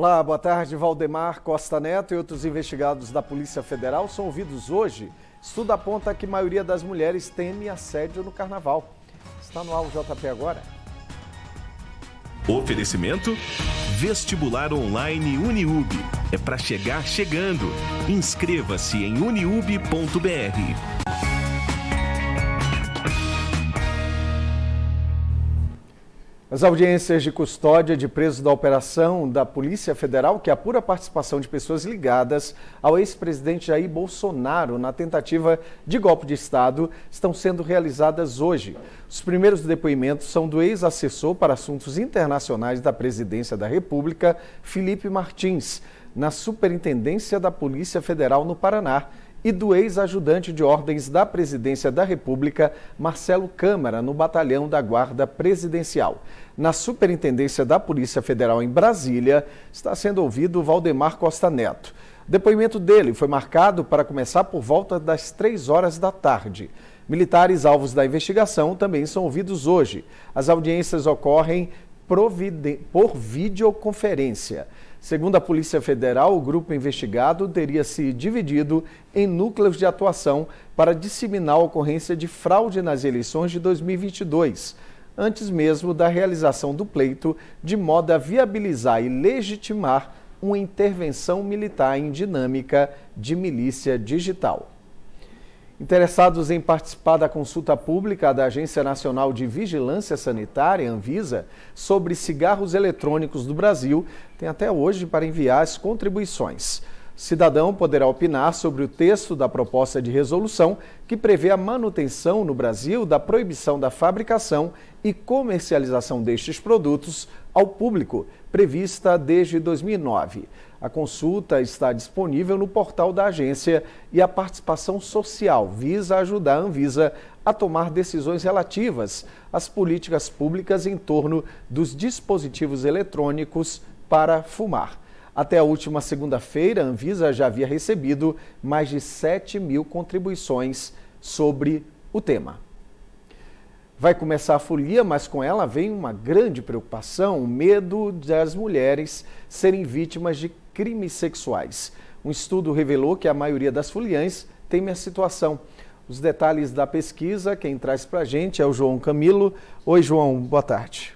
Olá, boa tarde. Valdemar Costa Neto e outros investigados da Polícia Federal são ouvidos hoje. Estudo aponta que a maioria das mulheres teme assédio no carnaval. Está no ar o JP agora. Oferecimento Vestibular Online Uniub. É para chegar chegando. Inscreva-se em uniub.br. As audiências de custódia de presos da operação da Polícia Federal, que apura a participação de pessoas ligadas ao ex-presidente Jair Bolsonaro na tentativa de golpe de Estado, estão sendo realizadas hoje. Os primeiros depoimentos são do ex-assessor para assuntos internacionais da Presidência da República, Felipe Martins, na Superintendência da Polícia Federal no Paraná e do ex-ajudante de ordens da Presidência da República, Marcelo Câmara, no batalhão da Guarda Presidencial. Na Superintendência da Polícia Federal em Brasília, está sendo ouvido Valdemar Costa Neto. O depoimento dele foi marcado para começar por volta das três horas da tarde. Militares alvos da investigação também são ouvidos hoje. As audiências ocorrem por videoconferência. Segundo a Polícia Federal, o grupo investigado teria se dividido em núcleos de atuação para disseminar a ocorrência de fraude nas eleições de 2022, antes mesmo da realização do pleito, de modo a viabilizar e legitimar uma intervenção militar em dinâmica de milícia digital. Interessados em participar da consulta pública da Agência Nacional de Vigilância Sanitária, Anvisa, sobre cigarros eletrônicos do Brasil, tem até hoje para enviar as contribuições cidadão poderá opinar sobre o texto da proposta de resolução que prevê a manutenção no Brasil da proibição da fabricação e comercialização destes produtos ao público, prevista desde 2009. A consulta está disponível no portal da agência e a participação social visa ajudar a Anvisa a tomar decisões relativas às políticas públicas em torno dos dispositivos eletrônicos para fumar. Até a última segunda-feira, a Anvisa já havia recebido mais de 7 mil contribuições sobre o tema. Vai começar a folia, mas com ela vem uma grande preocupação, o medo das mulheres serem vítimas de crimes sexuais. Um estudo revelou que a maioria das foliãs teme a situação. Os detalhes da pesquisa, quem traz para a gente é o João Camilo. Oi, João, boa tarde.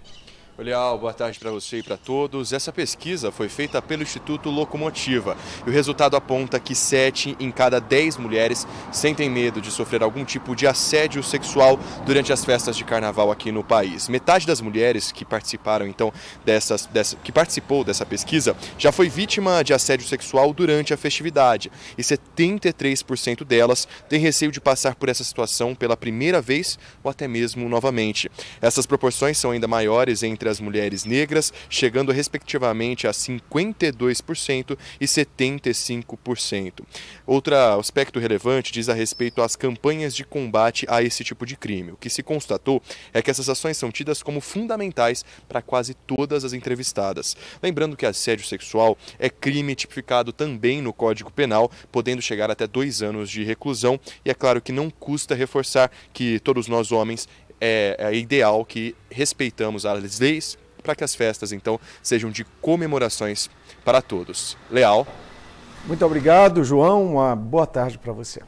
Leal, boa tarde para você e para todos. Essa pesquisa foi feita pelo Instituto Locomotiva e o resultado aponta que 7 em cada 10 mulheres sentem medo de sofrer algum tipo de assédio sexual durante as festas de carnaval aqui no país. Metade das mulheres que participaram então dessas, dessa, que participou dessa pesquisa já foi vítima de assédio sexual durante a festividade e 73% delas têm receio de passar por essa situação pela primeira vez ou até mesmo novamente. Essas proporções são ainda maiores entre entre as mulheres negras, chegando respectivamente a 52% e 75%. Outro aspecto relevante diz a respeito às campanhas de combate a esse tipo de crime. O que se constatou é que essas ações são tidas como fundamentais para quase todas as entrevistadas. Lembrando que assédio sexual é crime tipificado também no Código Penal, podendo chegar até dois anos de reclusão, e é claro que não custa reforçar que todos nós homens é, é ideal que respeitamos as leis para que as festas, então, sejam de comemorações para todos. Leal. Muito obrigado, João. Uma boa tarde para você.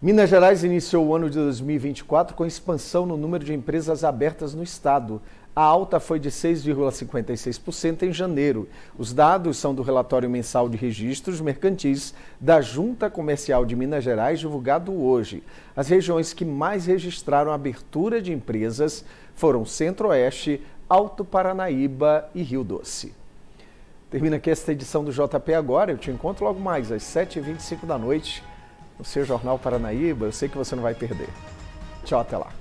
Minas Gerais iniciou o ano de 2024 com expansão no número de empresas abertas no estado, a alta foi de 6,56% em janeiro. Os dados são do relatório mensal de registros mercantis da Junta Comercial de Minas Gerais, divulgado hoje. As regiões que mais registraram abertura de empresas foram Centro-Oeste, Alto Paranaíba e Rio Doce. Termina aqui esta edição do JP Agora. Eu te encontro logo mais às 7h25 da noite no seu Jornal Paranaíba. Eu sei que você não vai perder. Tchau, até lá.